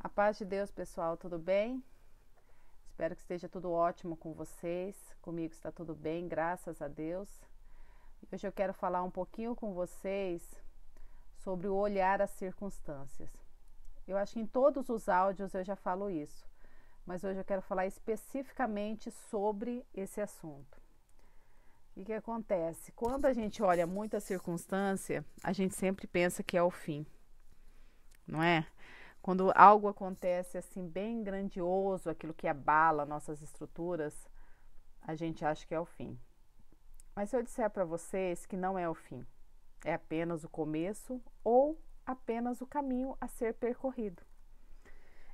A paz de Deus, pessoal, tudo bem? Espero que esteja tudo ótimo com vocês. Comigo está tudo bem, graças a Deus. Hoje eu quero falar um pouquinho com vocês sobre o olhar às circunstâncias. Eu acho que em todos os áudios eu já falo isso, mas hoje eu quero falar especificamente sobre esse assunto. O que, que acontece? Quando a gente olha muita circunstância, a gente sempre pensa que é o fim, não é? Quando algo acontece assim bem grandioso, aquilo que abala nossas estruturas, a gente acha que é o fim. Mas se eu disser para vocês que não é o fim, é apenas o começo ou apenas o caminho a ser percorrido.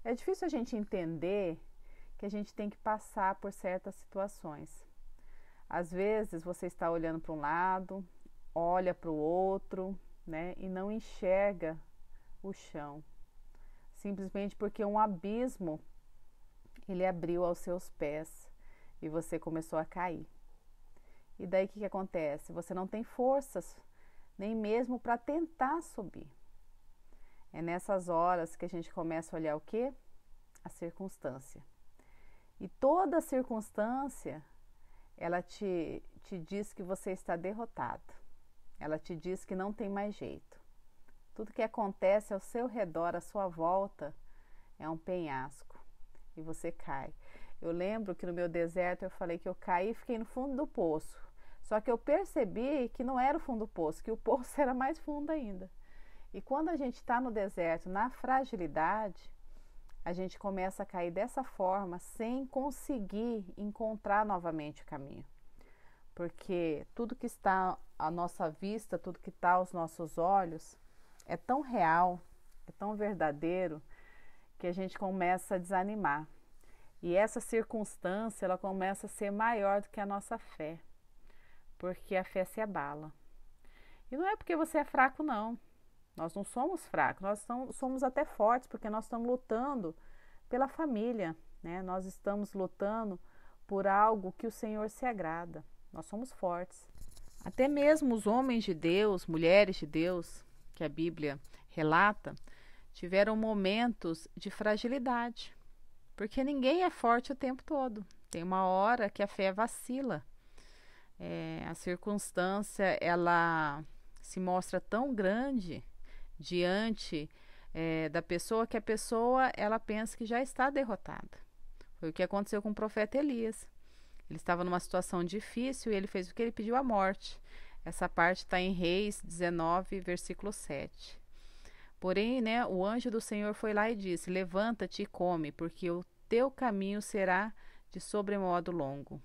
É difícil a gente entender que a gente tem que passar por certas situações. Às vezes você está olhando para um lado, olha para o outro, né, e não enxerga o chão, simplesmente porque um abismo ele abriu aos seus pés e você começou a cair. E daí o que, que acontece? Você não tem forças nem mesmo para tentar subir. É nessas horas que a gente começa a olhar o que? A circunstância. E toda circunstância, ela te, te diz que você está derrotado. Ela te diz que não tem mais jeito. Tudo que acontece ao seu redor, à sua volta, é um penhasco e você cai. Eu lembro que no meu deserto eu falei que eu caí e fiquei no fundo do poço. Só que eu percebi que não era o fundo do poço, que o poço era mais fundo ainda. E quando a gente está no deserto, na fragilidade, a gente começa a cair dessa forma sem conseguir encontrar novamente o caminho. Porque tudo que está à nossa vista, tudo que está aos nossos olhos, é tão real, é tão verdadeiro, que a gente começa a desanimar. E essa circunstância, ela começa a ser maior do que a nossa fé, porque a fé se abala. E não é porque você é fraco, não. Nós não somos fracos, nós somos até fortes, porque nós estamos lutando pela família, né? Nós estamos lutando por algo que o Senhor se agrada. Nós somos fortes. Até mesmo os homens de Deus, mulheres de Deus, que a Bíblia relata, tiveram momentos de fragilidade, porque ninguém é forte o tempo todo. Tem uma hora que a fé vacila. É, a circunstância ela se mostra tão grande diante é, da pessoa que a pessoa ela pensa que já está derrotada. Foi o que aconteceu com o profeta Elias. Ele estava numa situação difícil e ele fez o que? Ele pediu a morte. Essa parte está em Reis 19, versículo 7. Porém, né, o anjo do Senhor foi lá e disse: Levanta-te e come, porque o teu caminho será de sobremodo longo.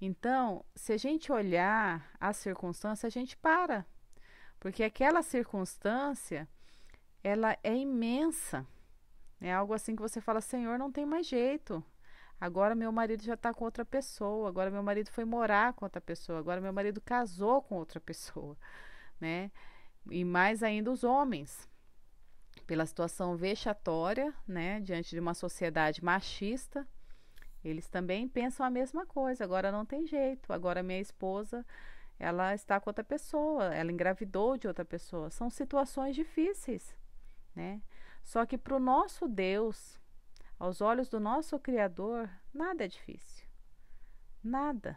Então, se a gente olhar a circunstância, a gente para, porque aquela circunstância ela é imensa. É algo assim que você fala: Senhor, não tem mais jeito. Agora meu marido já está com outra pessoa. Agora meu marido foi morar com outra pessoa. Agora meu marido casou com outra pessoa, né? E mais ainda os homens, pela situação vexatória, né, diante de uma sociedade machista, eles também pensam a mesma coisa. Agora não tem jeito. Agora minha esposa, ela está com outra pessoa. Ela engravidou de outra pessoa. São situações difíceis, né? Só que para o nosso Deus, aos olhos do nosso Criador, nada é difícil. Nada.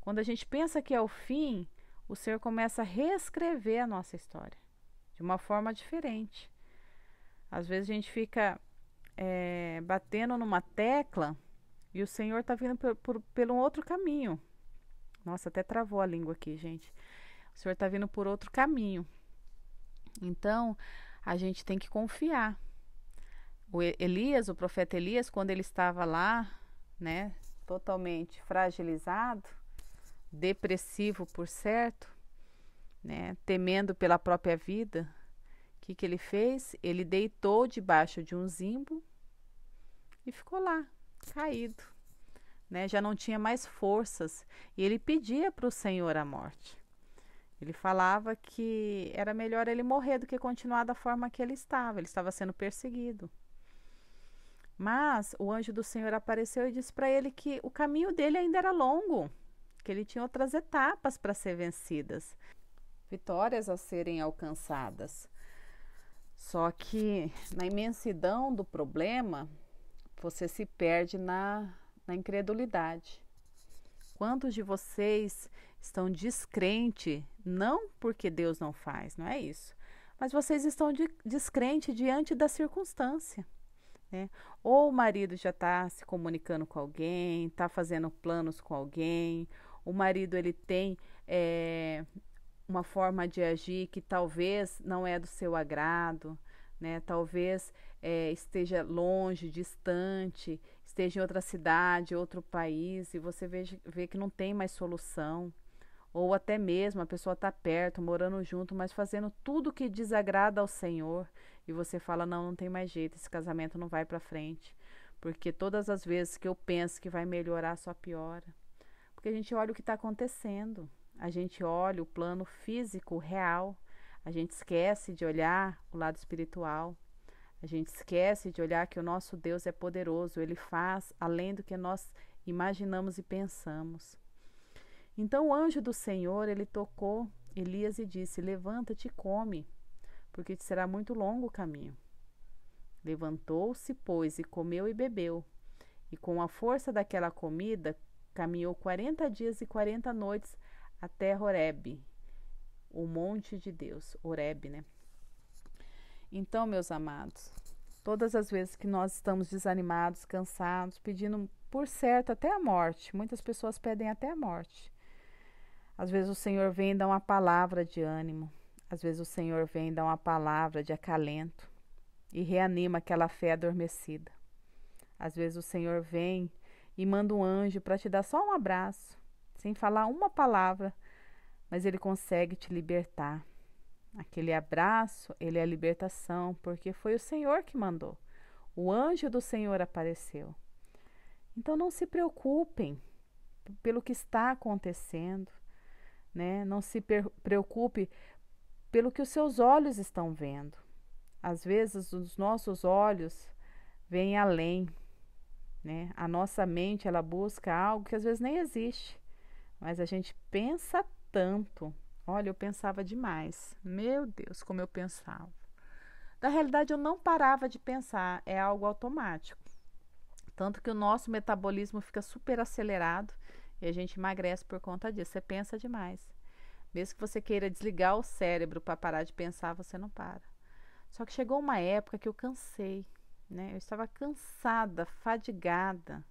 Quando a gente pensa que é o fim, o senhor começa a reescrever a nossa história de uma forma diferente. Às vezes a gente fica é, batendo numa tecla e o Senhor está vindo por, por, pelo outro caminho. Nossa, até travou a língua aqui, gente. O Senhor está vindo por outro caminho. Então, a gente tem que confiar o Elias, o profeta Elias, quando ele estava lá, né, totalmente fragilizado, depressivo por certo, né, temendo pela própria vida, o que, que ele fez? Ele deitou debaixo de um zimbo e ficou lá, caído. Né, já não tinha mais forças e ele pedia para o Senhor a morte. Ele falava que era melhor ele morrer do que continuar da forma que ele estava, ele estava sendo perseguido. Mas o anjo do Senhor apareceu e disse para ele que o caminho dele ainda era longo, que ele tinha outras etapas para ser vencidas, vitórias a serem alcançadas. Só que na imensidão do problema, você se perde na, na incredulidade. Quantos de vocês estão descrente, não porque Deus não faz, não é isso, mas vocês estão de, descrente diante da circunstância. Né? Ou o marido já está se comunicando com alguém, está fazendo planos com alguém, o marido ele tem é, uma forma de agir que talvez não é do seu agrado, né? talvez é, esteja longe, distante, esteja em outra cidade, outro país, e você vê, vê que não tem mais solução. Ou até mesmo a pessoa está perto, morando junto, mas fazendo tudo que desagrada ao Senhor. E você fala: não, não tem mais jeito, esse casamento não vai para frente. Porque todas as vezes que eu penso que vai melhorar, só piora. Porque a gente olha o que está acontecendo. A gente olha o plano físico real. A gente esquece de olhar o lado espiritual. A gente esquece de olhar que o nosso Deus é poderoso, ele faz além do que nós imaginamos e pensamos. Então o anjo do Senhor, ele tocou Elias e disse: Levanta-te e come, porque te será muito longo o caminho. Levantou-se, pois, e comeu e bebeu. E com a força daquela comida, caminhou quarenta dias e quarenta noites até Horeb, o monte de Deus, Horeb, né? Então, meus amados, todas as vezes que nós estamos desanimados, cansados, pedindo por certo até a morte, muitas pessoas pedem até a morte. Às vezes o Senhor vem e dá uma palavra de ânimo, às vezes o Senhor vem e dá uma palavra de acalento e reanima aquela fé adormecida. Às vezes o Senhor vem e manda um anjo para te dar só um abraço, sem falar uma palavra, mas ele consegue te libertar. Aquele abraço, ele é a libertação, porque foi o Senhor que mandou. O anjo do Senhor apareceu. Então não se preocupem pelo que está acontecendo né? Não se preocupe pelo que os seus olhos estão vendo. Às vezes os nossos olhos vêm além, né? A nossa mente ela busca algo que às vezes nem existe, mas a gente pensa tanto. Olha, eu pensava demais. Meu Deus, como eu pensava. Na realidade, eu não parava de pensar, é algo automático. Tanto que o nosso metabolismo fica super acelerado e a gente emagrece por conta disso. Você pensa demais. Mesmo que você queira desligar o cérebro para parar de pensar, você não para. Só que chegou uma época que eu cansei, né? Eu estava cansada, fadigada.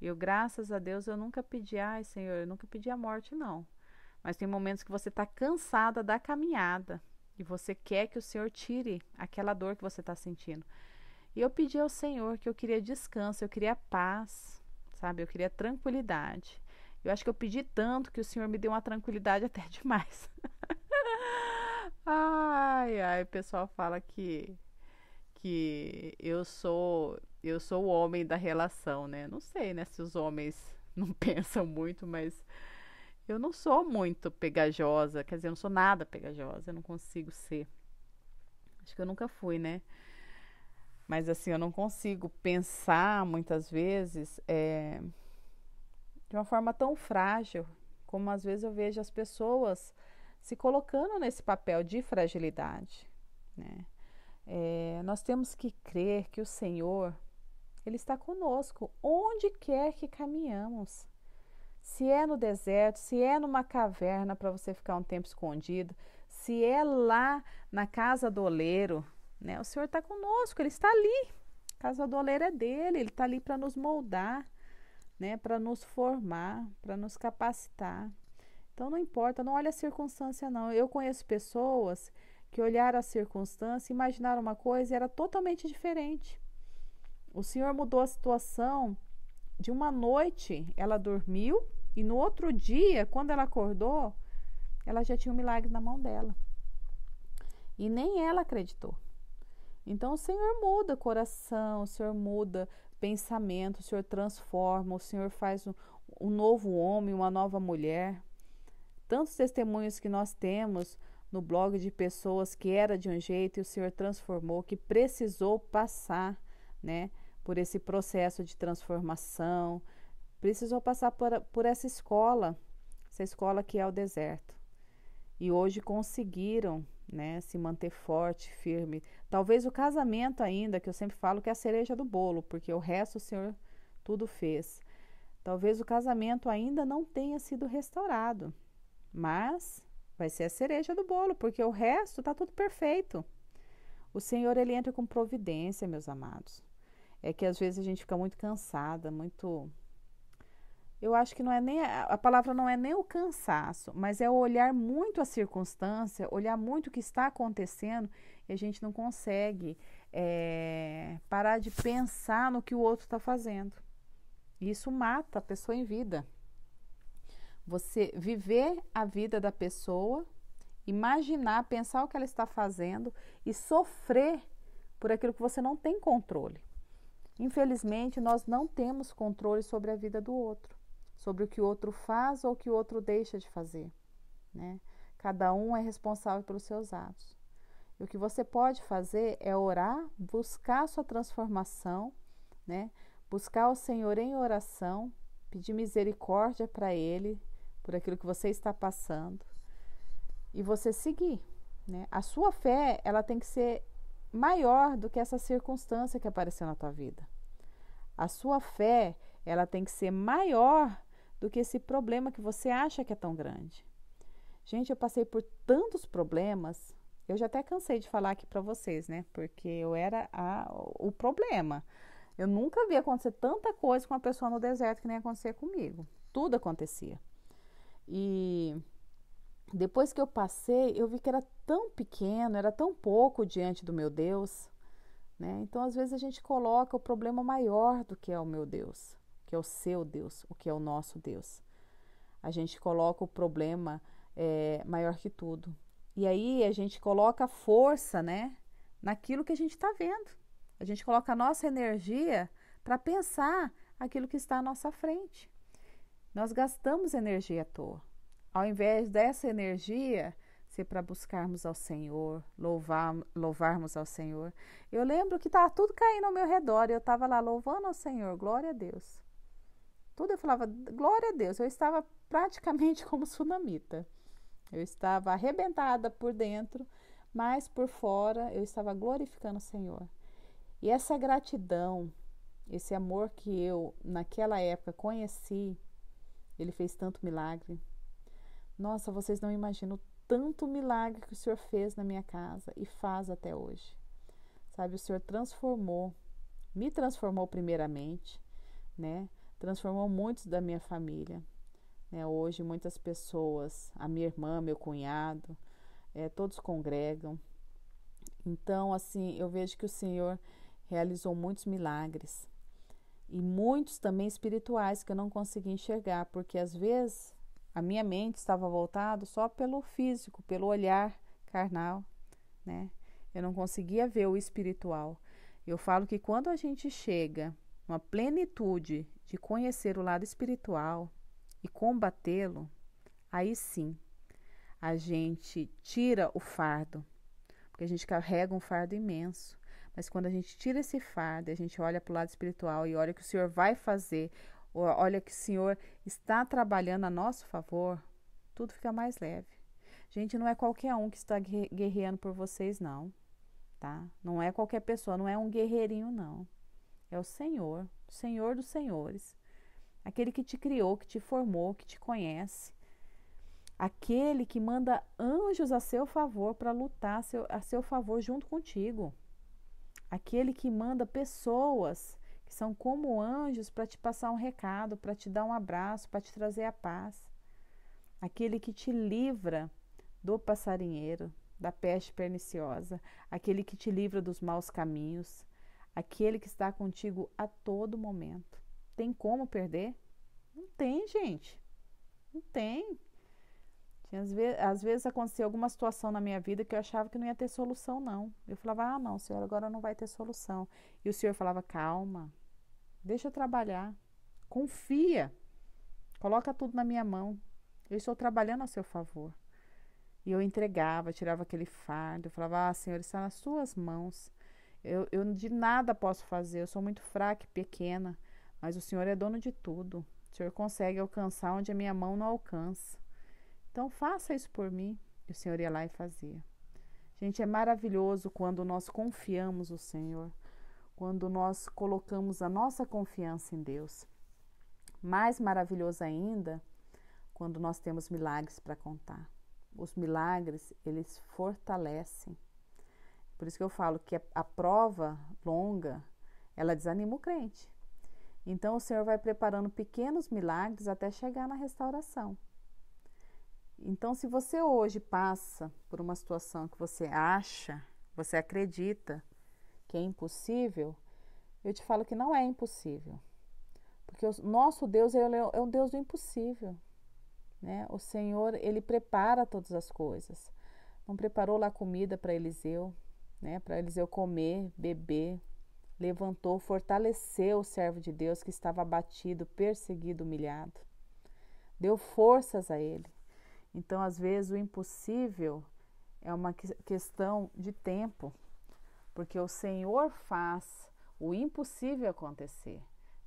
E eu, graças a Deus, eu nunca pedi, ai Senhor, eu nunca pedi a morte, não. Mas tem momentos que você está cansada da caminhada e você quer que o Senhor tire aquela dor que você está sentindo. E eu pedi ao Senhor que eu queria descanso, eu queria paz, sabe? Eu queria tranquilidade. Eu acho que eu pedi tanto que o Senhor me deu uma tranquilidade até demais. ai, ai, o pessoal fala que que eu sou eu sou o homem da relação, né? Não sei, né, se os homens não pensam muito, mas eu não sou muito pegajosa, quer dizer, eu não sou nada pegajosa, eu não consigo ser. Acho que eu nunca fui, né? Mas assim, eu não consigo pensar muitas vezes é, de uma forma tão frágil como às vezes eu vejo as pessoas se colocando nesse papel de fragilidade. Né? É, nós temos que crer que o Senhor ele está conosco onde quer que caminhamos. Se é no deserto, se é numa caverna para você ficar um tempo escondido, se é lá na casa do oleiro, né? O Senhor está conosco, Ele está ali. A casa do oleiro é dele, Ele está ali para nos moldar, né? para nos formar, para nos capacitar. Então não importa, não olha a circunstância, não. Eu conheço pessoas que olharam a circunstância, imaginaram uma coisa e era totalmente diferente. O Senhor mudou a situação de uma noite, ela dormiu e no outro dia, quando ela acordou, ela já tinha um milagre na mão dela. E nem ela acreditou. Então, o Senhor muda coração, o Senhor muda pensamento, o Senhor transforma, o Senhor faz um, um novo homem, uma nova mulher. Tantos testemunhos que nós temos no blog de pessoas que era de um jeito e o Senhor transformou, que precisou passar, né, por esse processo de transformação, precisou passar por, por essa escola, essa escola que é o deserto. E hoje conseguiram né? Se manter forte, firme. Talvez o casamento ainda, que eu sempre falo que é a cereja do bolo, porque o resto o Senhor tudo fez. Talvez o casamento ainda não tenha sido restaurado, mas vai ser a cereja do bolo, porque o resto está tudo perfeito. O Senhor ele entra com providência, meus amados. É que às vezes a gente fica muito cansada, muito eu acho que não é nem a, palavra não é nem o cansaço, mas é olhar muito a circunstância, olhar muito o que está acontecendo e a gente não consegue é, parar de pensar no que o outro está fazendo. Isso mata a pessoa em vida. Você viver a vida da pessoa, imaginar, pensar o que ela está fazendo e sofrer por aquilo que você não tem controle. Infelizmente, nós não temos controle sobre a vida do outro sobre o que o outro faz ou o que o outro deixa de fazer, né? Cada um é responsável pelos seus atos. E o que você pode fazer é orar, buscar a sua transformação, né? Buscar o Senhor em oração, pedir misericórdia para ele por aquilo que você está passando e você seguir, né? A sua fé, ela tem que ser maior do que essa circunstância que apareceu na tua vida. A sua fé, ela tem que ser maior do que esse problema que você acha que é tão grande. Gente, eu passei por tantos problemas, eu já até cansei de falar aqui para vocês, né? Porque eu era a, o problema. Eu nunca vi acontecer tanta coisa com uma pessoa no deserto que nem acontecia comigo. Tudo acontecia. E depois que eu passei, eu vi que era tão pequeno, era tão pouco diante do meu Deus. Né? Então, às vezes, a gente coloca o problema maior do que é o meu Deus que é o seu Deus, o que é o nosso Deus. A gente coloca o problema é, maior que tudo. E aí a gente coloca força, né, naquilo que a gente está vendo. A gente coloca a nossa energia para pensar aquilo que está à nossa frente. Nós gastamos energia à toa. Ao invés dessa energia ser para buscarmos ao Senhor, louvar, louvarmos ao Senhor. Eu lembro que estava tudo caindo ao meu redor e eu estava lá louvando ao Senhor, glória a Deus. Tudo eu falava, glória a Deus, eu estava praticamente como tsunamita. Eu estava arrebentada por dentro, mas por fora eu estava glorificando o Senhor. E essa gratidão, esse amor que eu naquela época conheci, ele fez tanto milagre. Nossa, vocês não imaginam tanto milagre que o Senhor fez na minha casa e faz até hoje. Sabe, o Senhor transformou, me transformou primeiramente, né? transformou muitos da minha família. Né? Hoje, muitas pessoas, a minha irmã, meu cunhado, é, todos congregam. Então, assim, eu vejo que o Senhor realizou muitos milagres e muitos também espirituais que eu não consegui enxergar, porque às vezes a minha mente estava voltada só pelo físico, pelo olhar carnal, né? Eu não conseguia ver o espiritual. Eu falo que quando a gente chega uma plenitude de conhecer o lado espiritual e combatê-lo, aí sim a gente tira o fardo, porque a gente carrega um fardo imenso. Mas quando a gente tira esse fardo, a gente olha para o lado espiritual e olha que o Senhor vai fazer, olha que o Senhor está trabalhando a nosso favor, tudo fica mais leve. Gente, não é qualquer um que está guerreando por vocês, não, tá? Não é qualquer pessoa, não é um guerreirinho, não é o Senhor, Senhor dos Senhores, aquele que te criou, que te formou, que te conhece, aquele que manda anjos a seu favor para lutar a seu, a seu favor junto contigo, aquele que manda pessoas que são como anjos para te passar um recado, para te dar um abraço, para te trazer a paz, aquele que te livra do passarinheiro, da peste perniciosa, aquele que te livra dos maus caminhos, aquele que está contigo a todo momento. Tem como perder? Não tem, gente. Não tem. Tinha, às, vezes, às vezes acontecia alguma situação na minha vida que eu achava que não ia ter solução, não. Eu falava, ah, não, senhor, agora não vai ter solução. E o senhor falava, calma, deixa eu trabalhar, confia, coloca tudo na minha mão. Eu estou trabalhando a seu favor. E eu entregava, tirava aquele fardo, eu falava, ah, senhor, está nas suas mãos. Eu, eu de nada posso fazer, eu sou muito fraca e pequena, mas o Senhor é dono de tudo. O Senhor consegue alcançar onde a minha mão não alcança. Então faça isso por mim. E o Senhor ia lá e fazia. Gente, é maravilhoso quando nós confiamos o Senhor, quando nós colocamos a nossa confiança em Deus. Mais maravilhoso ainda quando nós temos milagres para contar. Os milagres, eles fortalecem por isso que eu falo que a prova longa, ela desanima o crente. Então o Senhor vai preparando pequenos milagres até chegar na restauração. Então, se você hoje passa por uma situação que você acha, você acredita que é impossível, eu te falo que não é impossível. Porque o nosso Deus é, é um Deus do impossível. Né? O Senhor, ele prepara todas as coisas. Não preparou lá comida para Eliseu, né, para eu comer, beber. Levantou, fortaleceu o servo de Deus que estava abatido, perseguido, humilhado. Deu forças a ele. Então, às vezes, o impossível é uma questão de tempo, porque o Senhor faz o impossível acontecer,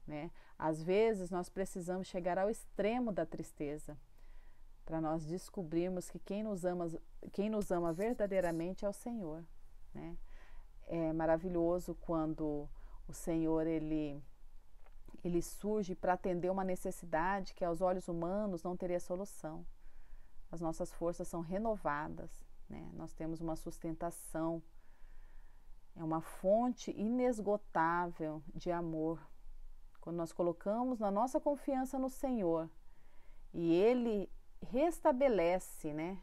né? Às vezes nós precisamos chegar ao extremo da tristeza para nós descobrirmos que quem nos ama, quem nos ama verdadeiramente é o Senhor. Né? É maravilhoso quando o Senhor ele ele surge para atender uma necessidade que aos olhos humanos não teria solução. As nossas forças são renovadas, né? nós temos uma sustentação, é uma fonte inesgotável de amor. Quando nós colocamos na nossa confiança no Senhor e Ele restabelece né,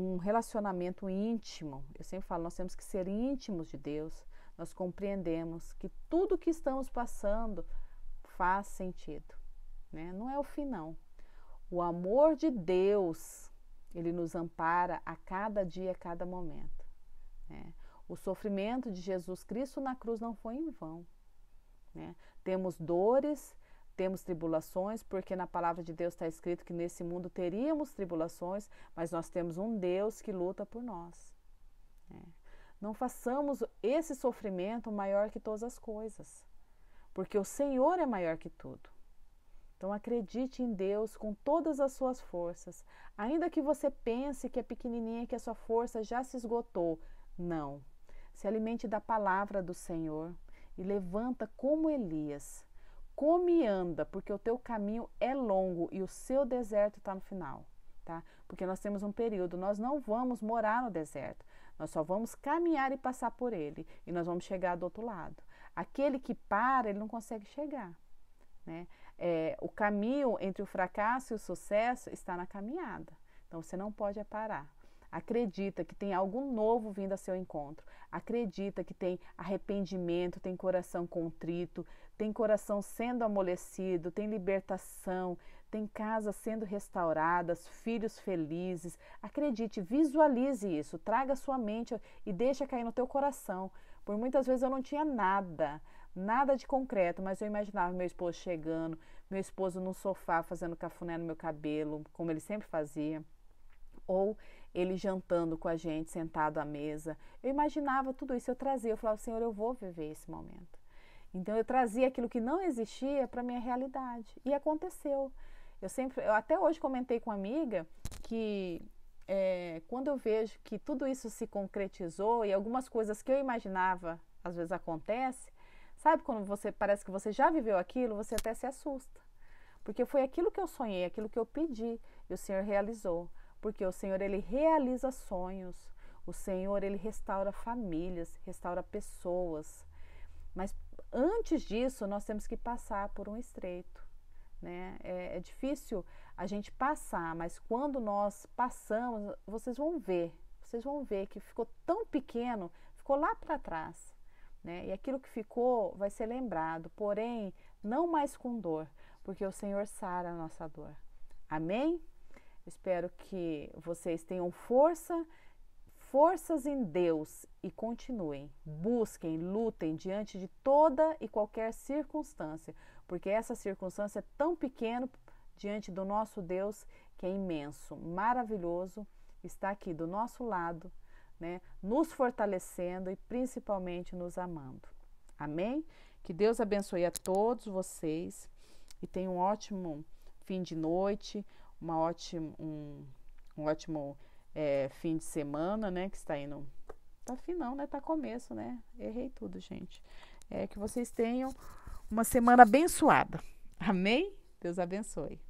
um relacionamento íntimo. Eu sempre falo, nós temos que ser íntimos de Deus. Nós compreendemos que tudo que estamos passando faz sentido, né? Não é o fim não. O amor de Deus, ele nos ampara a cada dia, a cada momento, né? O sofrimento de Jesus Cristo na cruz não foi em vão, né? Temos dores, temos tribulações, porque na palavra de Deus está escrito que nesse mundo teríamos tribulações, mas nós temos um Deus que luta por nós. Né? Não façamos esse sofrimento maior que todas as coisas, porque o Senhor é maior que tudo. Então acredite em Deus com todas as suas forças. Ainda que você pense que é pequenininha, que a sua força já se esgotou, não. Se alimente da palavra do Senhor e levanta como Elias come e anda, porque o teu caminho é longo e o seu deserto está no final. Tá? Porque nós temos um período, nós não vamos morar no deserto, nós só vamos caminhar e passar por ele e nós vamos chegar do outro lado. Aquele que para, ele não consegue chegar. Né? É, o caminho entre o fracasso e o sucesso está na caminhada, então você não pode é parar. Acredita que tem algo novo vindo a seu encontro. Acredita que tem arrependimento, tem coração contrito, tem coração sendo amolecido, tem libertação, tem casas sendo restauradas, filhos felizes. Acredite, visualize isso, traga sua mente e deixa cair no teu coração. Por muitas vezes eu não tinha nada, nada de concreto, mas eu imaginava meu esposo chegando, meu esposo no sofá fazendo cafuné no meu cabelo, como ele sempre fazia ou ele jantando com a gente, sentado à mesa. Eu imaginava tudo isso, eu trazia, eu falava, Senhor, eu vou viver esse momento. Então eu trazia aquilo que não existia para minha realidade e aconteceu. Eu sempre, eu até hoje comentei com uma amiga que é, quando eu vejo que tudo isso se concretizou e algumas coisas que eu imaginava às vezes acontece, sabe quando você parece que você já viveu aquilo, você até se assusta, porque foi aquilo que eu sonhei, aquilo que eu pedi e o Senhor realizou porque o Senhor ele realiza sonhos, o Senhor ele restaura famílias, restaura pessoas. Mas antes disso, nós temos que passar por um estreito. Né? É, é difícil a gente passar, mas quando nós passamos, vocês vão ver, vocês vão ver que ficou tão pequeno, ficou lá para trás. Né? E aquilo que ficou vai ser lembrado, porém, não mais com dor, porque o Senhor sara a nossa dor. Amém? Espero que vocês tenham força, forças em Deus e continuem. Busquem, lutem diante de toda e qualquer circunstância, porque essa circunstância é tão pequena diante do nosso Deus que é imenso, maravilhoso, está aqui do nosso lado, né, nos fortalecendo e principalmente nos amando. Amém? Que Deus abençoe a todos vocês e tenham um ótimo fim de noite, uma ótima, um, um ótimo é, fim de semana, né? Que está indo. Tá fim não, né? Tá começo, né? Errei tudo, gente. É que vocês tenham uma semana abençoada. Amém? Deus abençoe.